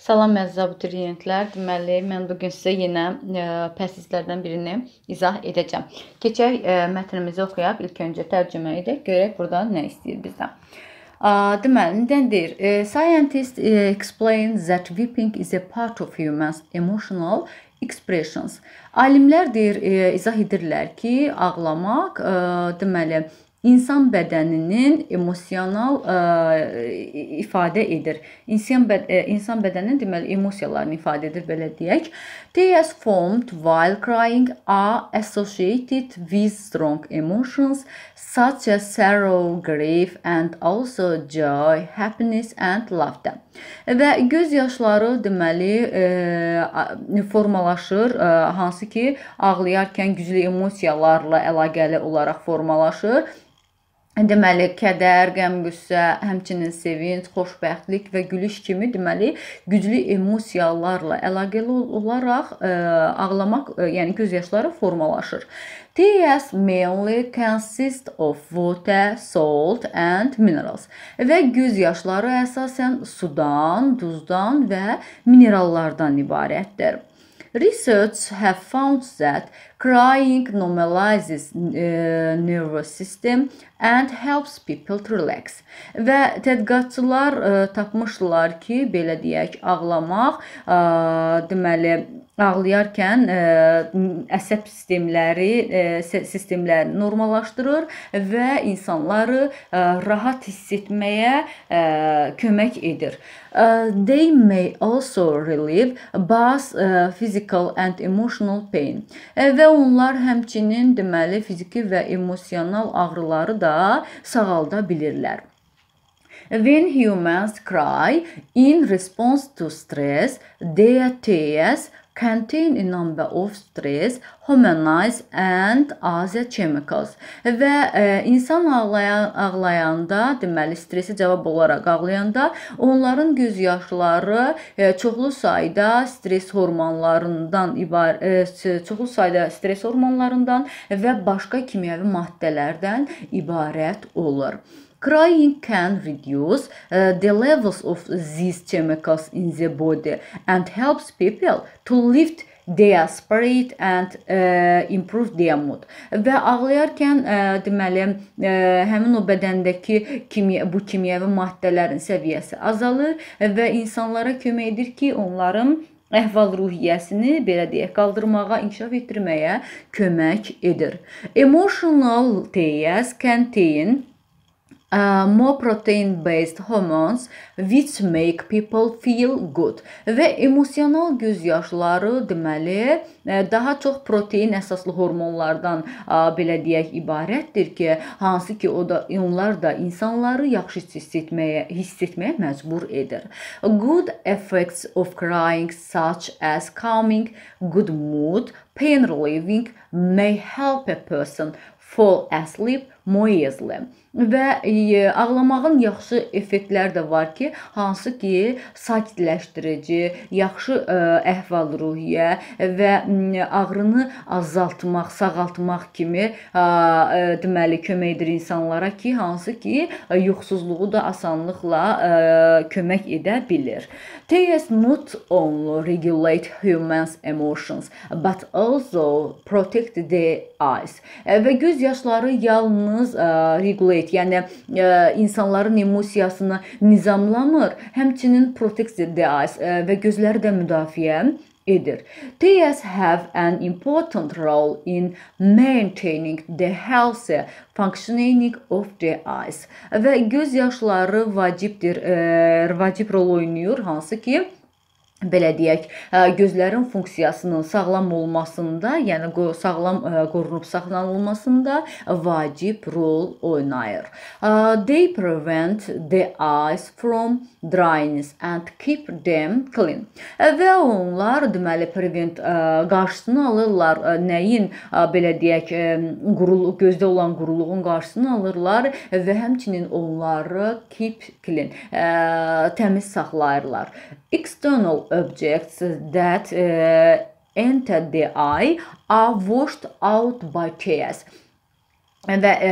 Salam əziz abituriyentlər. Deməli, mən bu gün sizə yenə e, ə, pəsizlərdən birini izah edəcəm. Keçək ə, e, mətnimizi oxuyaq. İlk öncə tərcümə edək, görək burada nə istəyir bizdən. Uh, deməli, nədən deyir? Uh, e, scientists uh, explain that weeping is a part of humans emotional expressions. Alimlər deyir, izah edirlər ki, ağlamaq, deməli, insan bədəninin emosional ə, e, ifadə edir. İnsan bəd e, insan bədəninin deməli emosiyalarını ifadə edir belə deyək. Tears formed while crying are associated with strong emotions such as sorrow, grief and also joy, happiness and laughter. Və göz yaşları deməli ə, e, formalaşır ə, hansı ki ağlayarkən güclü emosiyalarla əlaqəli olaraq formalaşır Deməli, kədər, qəm-qüssə, həmçinin sevinc, xoşbəxtlik və gülüş kimi deməli güclü emosiyalarla əlaqəli olaraq ə, e, ağlamaq, ə, e, yəni göz yaşları formalaşır. Tears mainly consist of water, salt and minerals. Və göz yaşları əsasən sudan, duzdan və minerallardan ibarətdir. Research have found that crying normalizes e, nervous system and helps people to relax. Və tədqiqatçılar e, tapmışlar ki, belə deyək, ağlamaq e, deməli ağlayarkən ə, e, əsəb sistemləri ə, e, sistemlərini normallaşdırır və insanları ə, e, rahat hiss etməyə ə, kömək edir. Uh, they may also relieve both uh, physical and emotional pain. Və onlar həmçinin deməli fiziki və emosional ağrıları da sağalda bilirlər. When humans cry in response to stress, their tears contain a number of stress, hormones and other chemicals. Və ə, e, insan ağlayan ağlayanda, deməli stressi cavab olaraq ağlayanda onların göz yaşları ə, e, çoxlu sayda stres hormonlarından ibar ə, e, çoxlu sayda stres hormonlarından və başqa kimyəvi maddələrdən ibarət olur. Crying can reduce uh, the levels of these chemicals in the body and helps people to lift their spirit and ə, uh, improve their mood. Və ağlayarkən ə, deməli ə, uh, həmin o bədəndəki kimya bu kimyəvi maddələrin səviyyəsi azalır və insanlara kömək edir ki, onların əhval-ruhiyyəsini belə deyək, qaldırmağa, inkişaf etdirməyə kömək edir. Emotional tears contain uh, more protein based hormones which make people feel good və emosional göz yaşları deməli e, daha çox protein əsaslı hormonlardan belə deyək ibarətdir ki, hansı ki o da onlar da insanları yaxşı hiss etməyə hiss etməyə məcbur edir. Good effects of crying such as calming, good mood, pain relieving may help a person fall asleep Moyezli. Və e, ağlamağın yaxşı effektləri də var ki, hansı ki, sakitləşdirici, yaxşı e, əhval-ruhiyyə və ağrını azaltmaq, sağaltmaq kimi e, deməli kömək edir insanlara ki, hansı ki, yuxusuzluğu da asanlıqla kömək edə bilir. TS not only regulate humans emotions, but also protect the eyes. Və göz yaşları yalnız yalnız e, regulate, yəni e, insanların emosiyasını nizamlamır, həmçinin protect eyes e, və gözləri də müdafiə edir. Tears have an important role in maintaining the healthy functioning of the eyes. Və göz yaşları vacibdir, e, vacib rol oynayır, hansı ki, belə deyək, gözlərin funksiyasının sağlam olmasında, yəni sağlam qorunub saxlanılmasında vacib rol oynayır. They prevent the eyes from dryness and keep them clean. Və onlar deməli prevent qarşısını alırlar nəyin belə deyək, quruluq gözdə olan quruluğun qarşısını alırlar və həmçinin onları keep clean, təmiz saxlayırlar. External objects that uh, enter the eye are washed out by tears və ə,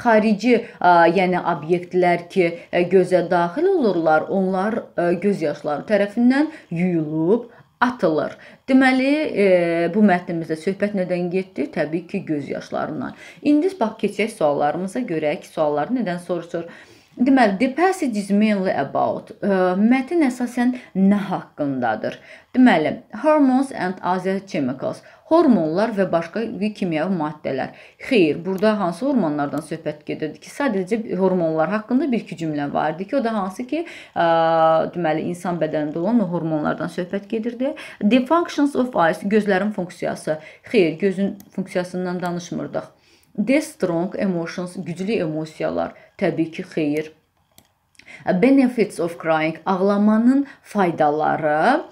xarici ə, e, yəni obyektlər ki, ə, e, gözə daxil olurlar, onlar ə, e, göz yaşları tərəfindən yuyulub atılır. Deməli, e, bu mətnimizdə söhbət nədən getdi? Təbii ki, göz yaşlarından. İndi bax keçək suallarımıza görək. Sualları nədən soruşur? Deməli, the passage is mainly about ə, e, mətn əsasən nə haqqındadır? Deməli, hormones and other chemicals. Hormonlar və başqa kimyəvi maddələr. Xeyr, burada hansı hormonlardan söhbət gedirdi ki, sadəcə hormonlar haqqında bir iki cümlə var idi ki, o da hansı ki, ə, e, deməli, insan bədənində olan o hormonlardan söhbət gedirdi. The functions of eyes, gözlərin funksiyası. Xeyr, gözün funksiyasından danışmırdıq. The strong emotions, güclü emosiyalar. Təbii ki, xeyir. Benefits of crying ağlamanın faydaları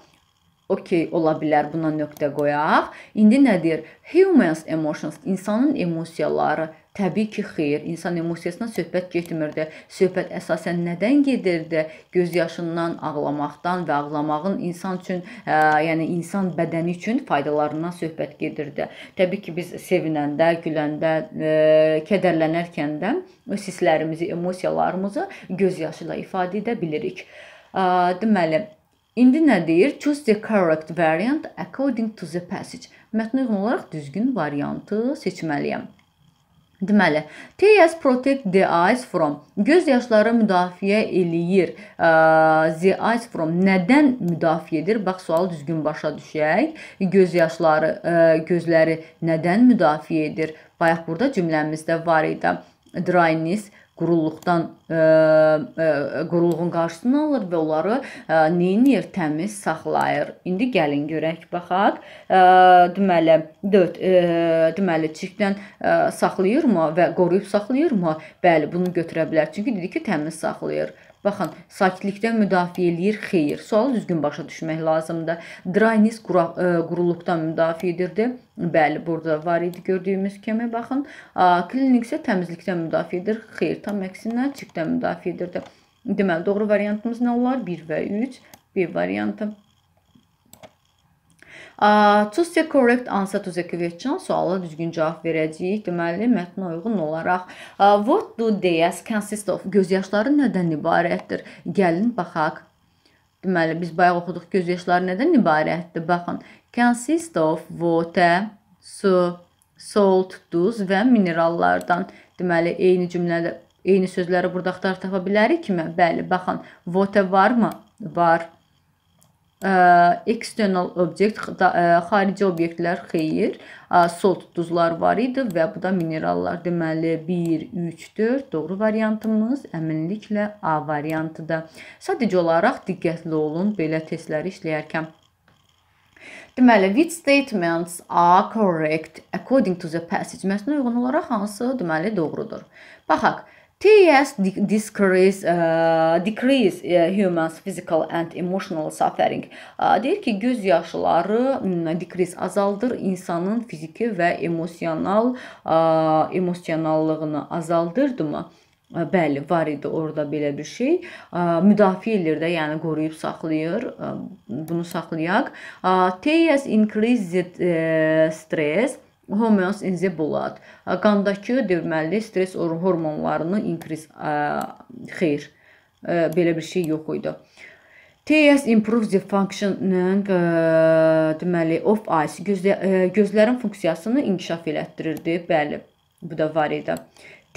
Okey, ola bilər, buna nöqtə qoyaq. İndi nədir? Humans emotions, insanın emosiyaları Təbii ki, xeyr, insan emosiyasına söhbət getmirdi. Söhbət əsasən nədən gedirdi? Göz yaşından, ağlamaqdan və ağlamağın insan üçün, ə, e, yəni insan bədəni üçün faydalarından söhbət gedirdi. Təbii ki, biz sevinəndə, güləndə, ə, e, kədərlənərkən də öz hisslərimizi, emosiyalarımızı göz yaşı ilə ifadə edə bilirik. Ə, e, deməli, İndi nə deyir? Choose the correct variant according to the passage. Mətnə uyğun olaraq düzgün variantı seçməliyəm. Deməli, tears protect the eyes from göz yaşları müdafiə eləyir. The eyes from nədən müdafiə edir? Bax sualı düzgün başa düşək. Göz yaşları gözləri nədən müdafiə edir? Bayaq burada cümləmizdə var idi. Dryness quruluqdan ə, e, ə, e, quruluğun qarşısını alır və onları e, neyinir? Təmiz saxlayır. İndi gəlin görək baxaq. Ə, deməli 4 ə, deməli çirkdən ə, saxlayırmı və qoruyub saxlayırmı? Bəli, bunu götürə bilər. Çünki dedi ki, təmiz saxlayır. Baxın, sakitlikdən müdafiə eləyir, xeyr. Sualı düzgün başa düşmək lazımdır. Dryness qura, ə, e, quruluqdan müdafiə edirdi. Bəli, burada var idi gördüyümüz kimi. Baxın, klinik isə təmizlikdən müdafiə edir, xeyr. Tam əksinə çikdən müdafiə edirdi. Deməli, doğru variantımız nə olar? 1 və 3, B variantı. Choose the correct answer to the question. Suala düzgün cavab verəcəyik. Deməli, mətnə uyğun olaraq what do theirs consist of? Gözyaşları nədən ibarətdir? Gəlin baxaq. Deməli, biz bayaq oxuduq gözyaşları nədən ibarətdir? Baxın, consist of water, su, salt, duz və minerallardan. Deməli, eyni cümlədə eyni sözləri burada axtarıb tapa bilərikmi? Bəli, baxın, water varmı? Var ə, external object da, ə, xarici obyektlər xeyir, ə, salt duzlar var idi və bu da minerallar. Deməli 1 3 4 doğru variantımız əminliklə A variantıdır. Sadəcə olaraq diqqətli olun belə testləri işləyərkən. Deməli, which statements are correct according to the passage? Məsələn, uyğun olaraq hansı deməli doğrudur? Baxaq. TES discourage, uh, decrease uh, humans physical and emotional suffering. Uh, deyir ki, göz yaşları hmm, decrease azaldır, insanın fiziki və emosional uh, emosionallığını azaldırdımı? Uh, bəli, var idi orada belə bir şey. Uh, müdafiə elir də, yəni qoruyub saxlayır. Uh, bunu saxlayaq. TES increased stress hormons in the blood. Qandakı deməli stress hormonlarını increase xeyr. E, belə bir şey yox idi. TS improves the functioning e, deməli of eyes gözlə, e, gözlərin funksiyasını inkişaf elətdirirdi. Bəli, bu da var idi.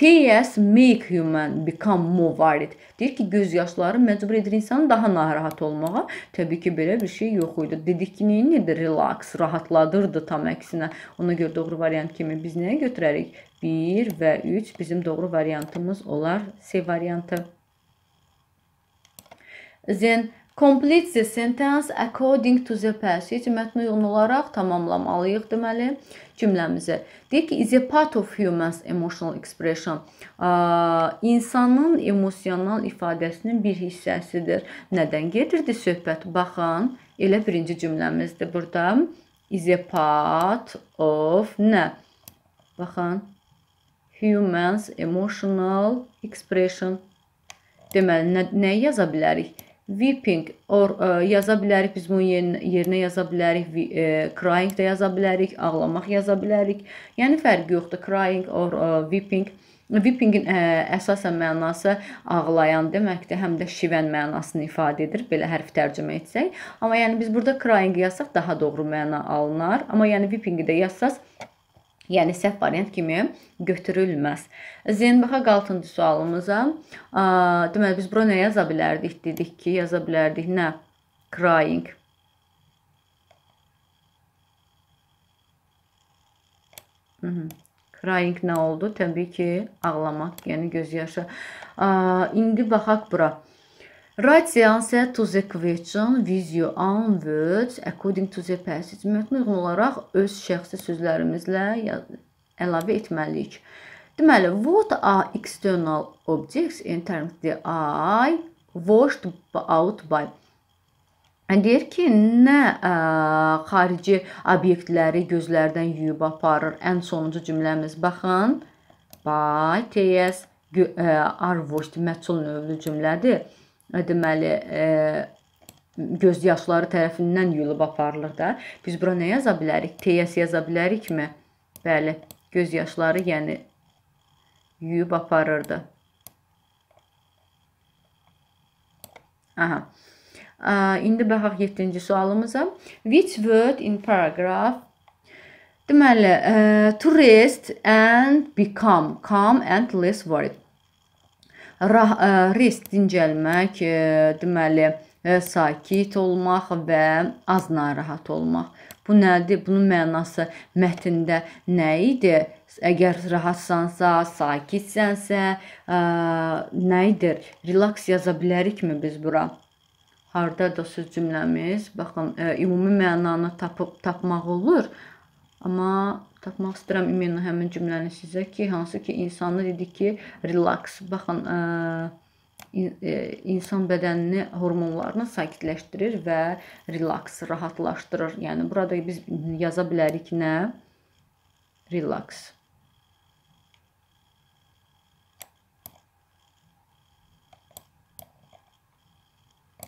Tears make human become more worried. Deyir ki, göz yaşları məcbur edir insanı daha narahat olmağa. Təbii ki, belə bir şey yox idi. Dedik ki, nə edir? Relax, rahatladırdı tam əksinə. Ona görə doğru variant kimi biz nəyə götürərik? 1 və 3 bizim doğru variantımız olar C variantı. Then Complete the sentence according to the passage. Mətni uyğun olaraq tamamlamalıyıq deməli cümləmizi. Deyək ki, is a part of human's emotional expression. İnsanın emosional ifadəsinin bir hissəsidir. Nədən gedirdi söhbət? Baxın, elə birinci cümləmizdir burada. Is a part of nə? Baxın. Human's emotional expression. Deməli, nə, nəyi yaza bilərik? weeping or ə, e, yaza bilərik biz bunun yerinə, yerinə yaza bilərik we, ə, e, crying də yaza bilərik, ağlamaq yaza bilərik. Yəni fərqi yoxdur crying or ə, e, weeping. Weeping-in əsasən mənası ağlayan deməkdir, həm də şivən mənasını ifadə edir, belə hərf tərcümə etsək. Amma yəni biz burada crying yazsaq daha doğru məna alınar, amma yəni weeping-i də yazsaq Yəni səhv variant kimi götürülməz. Zenbaxa 6-cı sualımıza, deməli biz bura nə yaza bilərdik? Dedik ki, yaza bilərdik nə? Crying Hı mhm. -hı. Crying nə oldu? Təbii ki, ağlamaq, yəni göz yaşı. Aa, indi baxaq bura. Radian isə to the question, video on words according to the passage. Mətnə uyğun olaraq öz şəxsi sözlərimizlə əlavə etməliyik. Deməli, what are external objects in terms the I washed out by? E Deyir ki, nə ə, e, xarici obyektləri gözlərdən yuyub aparır? Ən e sonuncu cümləmiz baxın. By, TS, are washed məçhul növlü cümlədir deməli, e, göz yaşları tərəfindən yuyulub aparılır da. Biz bura nə yaza bilərik? TS yaza bilərikmi? Bəli, göz yaşları, yəni yuyub aparırdı. Aha. İndi baxaq 7-ci sualımıza. Which word in paragraph Deməli, e, to rest and become calm and less worried rah, ə, e, rest dincəlmək, ə, e, deməli, ə, e, sakit olmaq və az narahat olmaq. Bu nədir? Bunun mənası mətndə nə idi? Əgər rahatsansa, sakitsənsə, ə, nə idi? Relaks yaza bilərikmi biz bura? Harda da söz cümləmiz? Baxın, ə, ümumi mənanı tapıb tapmaq olur. Amma tapmaq istəyirəm ümumiyyətlə həmin cümləni sizə ki, hansı ki insanı dedik ki, relax. Baxın, ə, insan bədənini hormonlarını sakitləşdirir və relax, rahatlaşdırır. Yəni burada biz yaza bilərik nə? Relax.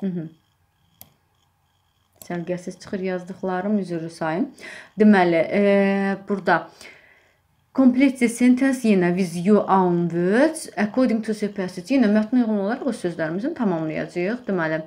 Mhm. Mm göstərgəsi çıxır yazdıqlarım üzrü sayım. Deməli, e, burada Complete sentence yenə with your own words according to your passage yenə mətnə uyğun olaraq o sözlərimizi tamamlayacağıq. Deməli,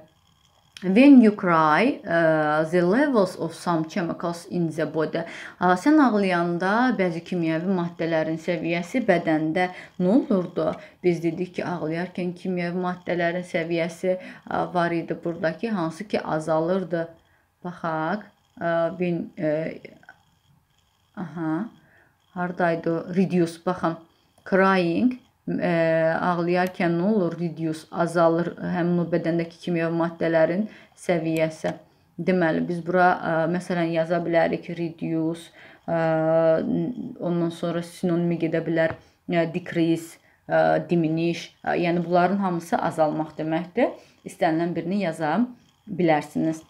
When you cry, uh, the levels of some chemicals in the body. Uh, sən ağlayanda bəzi kimyəvi maddələrin səviyyəsi bədəndə nə olurdu? Biz dedik ki, ağlayarkən kimyəvi maddələrin səviyyəsi uh, var idi burdakı, hansı ki azalırdı Baxaq. Bin, e, aha, hardaydı? Reduce, baxın. Crying, e, ağlayarkən nə olur? Reduce, azalır həmin o bədəndəki kimya maddələrin səviyyəsi. Deməli, biz bura ə, məsələn yaza bilərik reduce, ə, ondan sonra sinonimi gedə bilər ə, decrease, ə, diminish. Ə, yəni bunların hamısı azalmaq deməkdir. İstənilən birini yaza bilərsiniz.